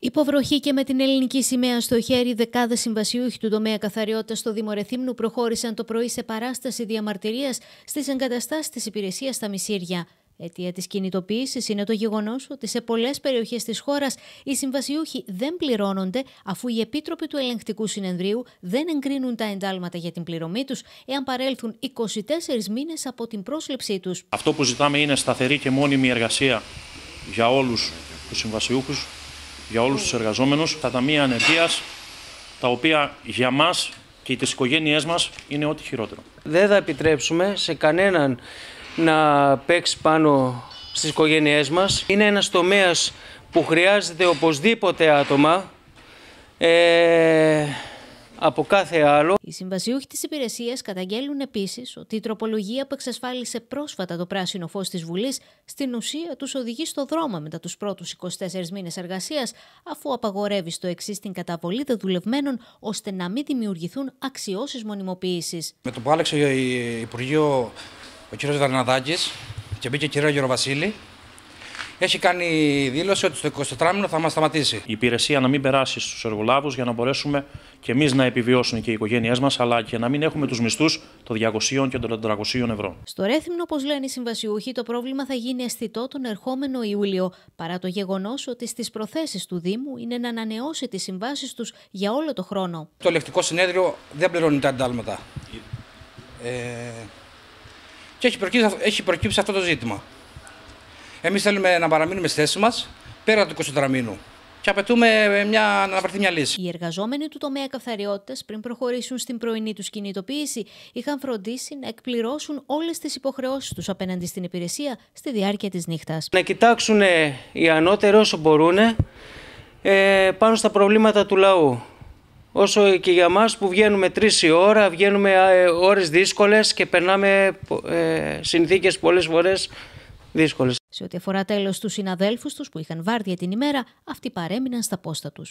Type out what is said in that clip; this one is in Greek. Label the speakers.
Speaker 1: Υποβροχή και με την ελληνική σημαία στο χέρι, δεκάδες συμβασιούχοι του τομέα καθαριότητας στο Δήμο Ρεθύμνου προχώρησαν το πρωί σε παράσταση διαμαρτυρίας στις εγκαταστάσεις της υπηρεσίας στα Μισήρια. Αιτία της κινητοποίησης είναι το γεγονός ότι σε πολλές περιοχές της χώρας οι συμβασιούχοι δεν πληρώνονται, αφού οι επίτροποι του ελεγκτικού συνεδρίου δεν εγκρίνουν τα εντάλματα για την πληρωμή τους, εάν παρέλθουν 24 μήνες από την πρόσληψή τους.
Speaker 2: Αυτό που ζητάμε είναι σταθερή και μόνιμη εργασία για όλους τους συμβασιούχους για όλους τους εργαζόμενους, τα ταμεία ανεργίας, τα οποία για μας και τις οικογένειές
Speaker 3: μας είναι ό,τι χειρότερο. Δεν θα επιτρέψουμε σε κανέναν να παίξει πάνω στις οικογένειές μας. Είναι ένας τομέας που χρειάζεται οπωσδήποτε
Speaker 1: άτομα, ε, από κάθε άλλο. Οι συμβασιούχοι της υπηρεσίας καταγγέλνουν επίσης ότι η τροπολογία που εξασφάλισε πρόσφατα το πράσινο φως της Βουλής στην ουσία τους οδηγεί στο δρόμο μετά τους πρώτους 24 μήνες εργασίας, αφού απαγορεύει στο εξής την καταβολή δεδουλευμένων ώστε να μην δημιουργηθούν αξιώσεις μονιμοποίησης.
Speaker 4: Με το που άλλαξε η Υπουργείο ο κ. Βαρναδάκης και μπήκε η κ. Γεροβασίλη,
Speaker 2: έχει κάνει δήλωση ότι στο 24 μήνο θα μας σταματήσει. Η υπηρεσία να μην περάσει στους εργολάβους για να μπορέσουμε και εμείς να επιβιώσουν και οι οικογένειές μας, αλλά και να μην έχουμε τους μισθούς των 200 και των 400 ευρώ.
Speaker 1: Στο Ρέθυμνο, όπως λένε οι συμβασιούχοι, το πρόβλημα θα γίνει αισθητό τον ερχόμενο Ιούλιο, παρά το γεγονός ότι στις προθέσεις του Δήμου είναι να ανανεώσει τις συμβάσεις τους για όλο το χρόνο.
Speaker 4: Το ελεκτικό συνέδριο δεν πληρώνει τα αντάλματα. Ε, και έχει προκύψει, έχει προκύψει αυτό το ζήτημα. Εμείς θέλουμε να παραμείνουμε στη θέση μας πέρα του 24 μήνου
Speaker 1: και απαιτούμε μια, να βρεθεί μια λύση. Οι εργαζόμενοι του τομέα καθαριότητας, πριν προχωρήσουν στην πρωινή τους κινητοποίηση, είχαν φροντίσει να εκπληρώσουν όλες τις υποχρεώσεις τους απέναντι στην υπηρεσία στη διάρκεια της νύχτας.
Speaker 3: Να κοιτάξουν οι ανώτεροι όσο μπορούν ε, πάνω στα προβλήματα του λαού. Όσο και για μας που βγαίνουμε τρεις η ώρα, βγαίνουμε ε, ώρες δύσκολες και περνάμε ε, συνθήκες πολλές φορές δύσκολες. Σε
Speaker 1: ό,τι αφορά τέλος τους συναδέλφους τους που είχαν βάρδια την ημέρα, αυτοί παρέμειναν στα πόστα τους.